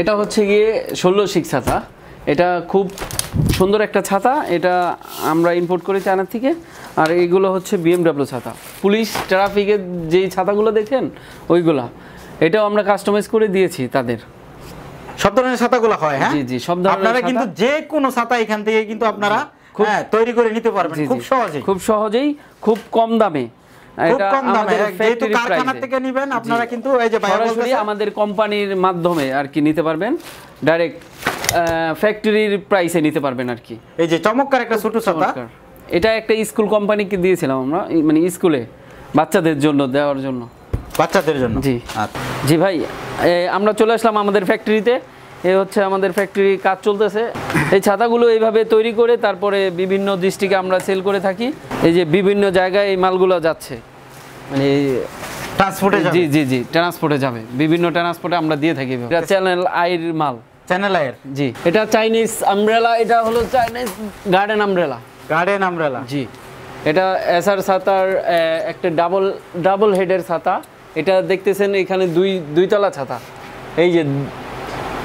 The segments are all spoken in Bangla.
এটা হচ্ছে গিয়ে ষোলো শিখ ছাতা এটা খুব সুন্দর একটা ছাতা এটা আমরা ইম্পোর্ট করি চায়নার থেকে আর এইগুলো হচ্ছে বিএমডাব্লিউ ছাতা পুলিশ ট্রাফিকের যেই ছাতাগুলো দেখেন ওইগুলা এটাও আমরা কাস্টমাইজ করে দিয়েছি তাদের সব ধরনের ছাতাগুলো হয় হ্যাঁ জি জি সব ধরনের আপনারা কিন্তু যে কোনো ছাতা এখান থেকে কিন্তু আপনারা হ্যাঁ তৈরি করে নিতে পারবেন খুব সহজেই খুব সহজেই খুব কম দামে আমাদের কোম্পানির মাধ্যমে আর কি নিতে পারবেন ডাইরেক্ট ফ্যাক্টরির প্রাইসে নিতে পারবেন আর কি এই যে চমৎকার একটা ছোট ছাতা এটা একটা স্কুল কোম্পানিকে দিয়েছিলাম আমরা মানে স্কুলে বাচ্চাদের জন্য দেওয়ার জন্য বাচ্চাদের জন্য জি আচ্ছা। জি ভাই আমরা চলে আসলাম আমাদের ফ্যাক্টরিতে এ হচ্ছে আমাদের ফ্যাক্টরি কাজ চলতেছে এই ছাতাগুলো এইভাবে তৈরি করে তারপরে বিভিন্ন ডিস্ট্রিক্টে আমরা সেল করে থাকি এই যে বিভিন্ন জায়গায় এই মালগুলো যাচ্ছে মানে ট্রান্সপোর্টে জি জি জি ট্রান্সপোর্টে যাবে বিভিন্ন ট্রান্সপোর্টে আমরা দিয়ে থাকি এটা চ্যানেল আইর মাল চ্যানেল আইর জি এটা চাইনিজ আমব্রেলা এটা হলো Chinese garden umbrella garden umbrella জি এটা এসআর ছাতার একটা ডাবল ডাবল হেডের ছাতা এটা দেখতেছেন এখানে দুই দুইতলা ছাতা এই যে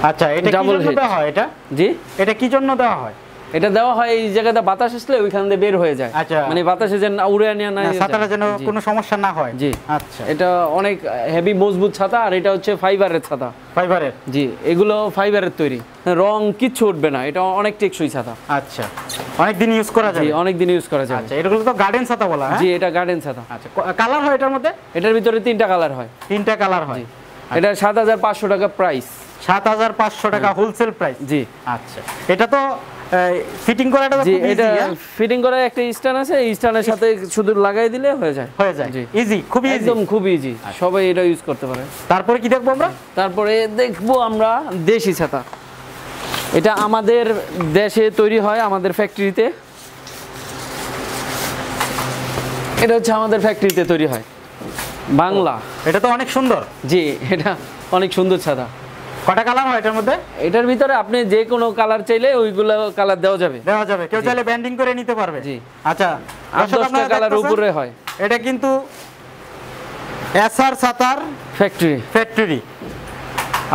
আচ্ছা এটা কি জন্য দেওয়া হয় এটা জি এটা কি জন্য দেওয়া হয় এটা দেওয়া হয় এই জায়গাটা বাতাস আসলে ওইখান দিয়ে বের হয়ে যায় আচ্ছা মানে বাতাসে যেন উড়ে নিয়ে না ছাতাটা যেন কোনো সমস্যা না হয় জি আচ্ছা এটা অনেক হেভি মজবুত ছাতা আর এটা হচ্ছে ফাইবারের ছাতা ফাইবারের জি এগুলো ফাইবারের তৈরি রং কিচ্ছু উঠবে না এটা অনেক টেকসই ছাতা আচ্ছা অনেক দিন ইউজ করা যায় অনেক দিন ইউজ করা যায় আচ্ছা এগুলো তো গার্ডেন ছাতা বলা হয় হ্যাঁ? জি এটা গার্ডেন ছাতা আচ্ছা কালার হয় এটার মধ্যে এটার ভিতরে তিনটা কালার হয় তিনটা কালার হয় এটা সাত হাজার পাঁচশো টাকা প্রাইস সাত হাজার পাঁচশো টাকা হোলসেল প্রাইস জি আচ্ছা এটা তো ফিটিং করাটা জি এটা ফিটিং হ্যাঁ? করার একটা স্ট্যান্ড আছে স্ট্যান্ডের সাথে শুধু লাগাই দিলে হয়ে যায় হয়ে যায় ইজি খুবই একদম খুবই ইজি আচ্ছা। সবাই এটা ইউজ করতে পারে তারপরে কি দেখবো আমরা তারপরে দেখবো আমরা দেশি ছাতা এটা আমাদের দেশে তৈরি হয় আমাদের ফ্যাক্টরিতে এটা হচ্ছে আমাদের ফ্যাক্টরিতে তৈরি হয় বাংলা এটা তো অনেক সুন্দর জি এটা অনেক সুন্দর ছাতা কটা কালার হয় এটার মধ্যে এটার ভিতরে আপনি যে কোনো কালার চাইলে ওইগুলো কালার দেওয়া যাবে দেওয়া যাবে কেউ চাইলে ব্যান্ডিং করে নিতে পারবে জি আচ্ছা আট দশটা কালার উপরে হয় এটা কিন্তু এসআর সাতার ফ্যাক্টরি ফ্যাক্টরি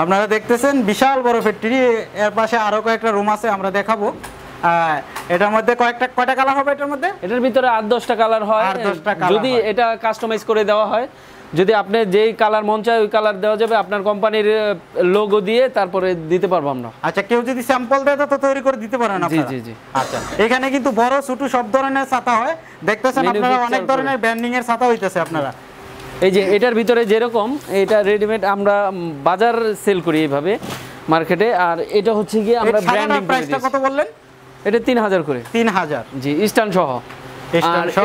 আপনারা দেখতেছেন বিশাল বড় ফ্যাক্টরি এর পাশে আরো কয়েকটা রুম আছে আমরা দেখাবো এটার মধ্যে কয়েকটা কয়টা কালার হবে এটার মধ্যে এটার ভিতরে আট দশটা কালার হয় যদি এটা কাস্টমাইজ করে দেওয়া হয় যদি আপনি যেই কালার মন চায় ওই কালার দেওয়া যাবে আপনার কোম্পানির লোগো দিয়ে তারপরে দিতে পারবো আমরা আচ্ছা কেউ যদি স্যাম্পল দেয় তো তৈরি করে দিতে পারেন জি জি জি আচ্ছা এখানে কিন্তু বড় ছোট সব ধরনের ছাতা হয় দেখতেছেন আপনারা অনেক ধরনের ব্র্যান্ডিং এর ছাতা হইতেছে আপনারা এই যে এটার ভিতরে যেরকম এটা রেডিমেড আমরা বাজার সেল করি এইভাবে মার্কেটে আর এটা হচ্ছে গিয়ে আমরা ব্র্যান্ডিং প্রাইসটা কত বললেন এটা 3000 করে 3000 জি ইস্টার্ন সহ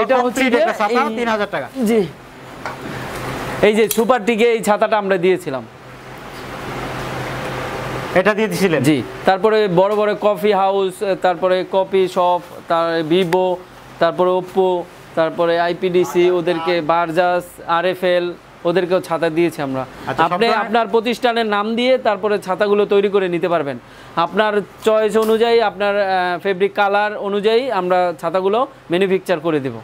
এটা হচ্ছে 3000 টাকা জি এই যে সুপার টিকে এই ছাতাটা আমরা দিয়েছিলাম এটা দিয়ে দিয়েছিলেন জি তারপরে বড় বড় কফি হাউস তারপরে কফি শপ তার ভিভো তারপরে ওপ্পো তারপরে আইপিডিসি ওদেরকে আচ্ছা। বারজাস আরএফএল ওদেরকেও ছাতা দিয়েছি আমরা আচ্ছা, আপনি আপনার প্রতিষ্ঠানের নাম দিয়ে তারপরে ছাতাগুলো তৈরি করে নিতে পারবেন আপনার চয়েস অনুযায়ী আপনার ফেব্রিক কালার অনুযায়ী আমরা ছাতাগুলো ম্যানুফ্যাকচার করে দেব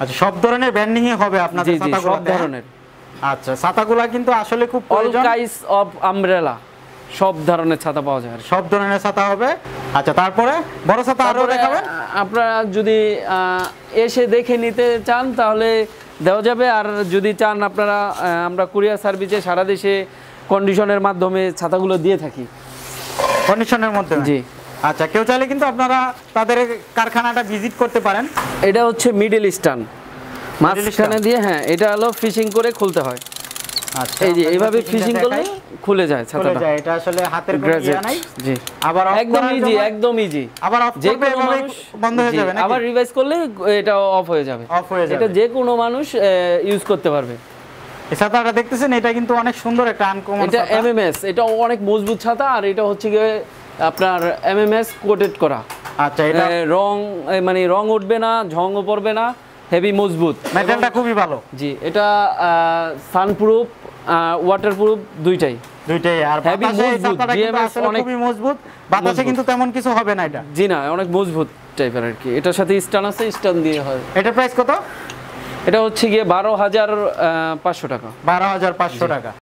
আচ্ছা সব ধরনের ব্র্যান্ডিংই হবে আপনাদের ছাতাগুলো সব হ্যাঁ? ধরনের আচ্ছা ছাতাগুলা কিন্তু আসলে খুব প্রয়োজন কাইস অফ আমব্রেলা সব ধরনের ছাতা পাওয়া যায় সব ধরনের ছাতা হবে আচ্ছা তারপরে বড় ছাতা আরো দেখাবেন আপনারা যদি এসে দেখে নিতে চান তাহলে দেওয়া যাবে আর যদি চান আপনারা আমরা কুরিয়ার সার্ভিসে সারা দেশে কন্ডিশনের মাধ্যমে ছাতাগুলো দিয়ে থাকি কন্ডিশনের মধ্যে জি আচ্ছা কেউ চাইলে কিন্তু আপনারা তাদের কারখানাটা ভিজিট করতে পারেন এটা হচ্ছে মিডল ইস্টার্ন মাঝখানে দিয়ে হ্যাঁ এটা হলো ফিশিং করে খুলতে হয় আচ্ছা এই যে এইভাবে ফিশিং করলে খুলে যায় ছাতাটা খুলে যায় এটা আসলে হাতের কোনো ইয়া নাই জি আবার একদম ইজি একদম ইজি আবার অফ করলে বন্ধ হয়ে যাবে নাকি আবার রিভাইজ করলে এটা অফ হয়ে যাবে অফ হয়ে যাবে এটা যে কোনো মানুষ ইউজ করতে পারবে এই ছাতাটা দেখতেছেন এটা কিন্তু অনেক সুন্দর একটা আনকমন এটা এমএমএস এটা অনেক মজবুত ছাতা আর এটা হচ্ছে গিয়ে আপনার এমএমএস কোটেড করা আচ্ছা এটা রং মানে রং উঠবে না ঝংও পড়বে না হেভি মজবুত ম্যাটেরিয়ালটা খুবই ভালো জি এটা সানপ্রুফ ওয়াটারপ্রুফ দুইটাই দুইটাই আর জিএমএস অনেক খুবই মজবুত বাতাসে কিন্তু তেমন কিছু হবে না এটা জি না অনেক মজবুত টাইপের আর কি এটার সাথে স্টান আছে স্টান দিয়ে হয় এটা প্রাইস কত এটা হচ্ছে গিয়ে বারো হাজার পাঁচশো টাকা বারো হাজার পাঁচশো টাকা